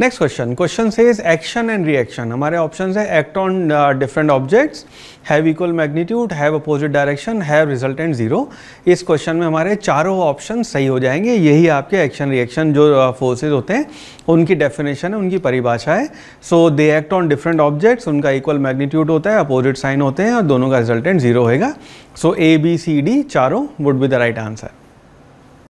next question question से is action and reaction हमारे option है act on different objects have equal magnitude have opposite direction have resultant zero इस question में हमारे चारों option सही हो जाएंगे यही आपके एक्शन रिएक्शन जो फोर्सेज uh, होते हैं उनकी डेफिनेशन है उनकी परिभाषा है so they act on different objects उनका इक्वल मैग्नीट्यूड होता है अपोजिट साइन होते हैं और दोनों का रिजल्टेंट जीरो होगा so A B C D चारों would be the right answer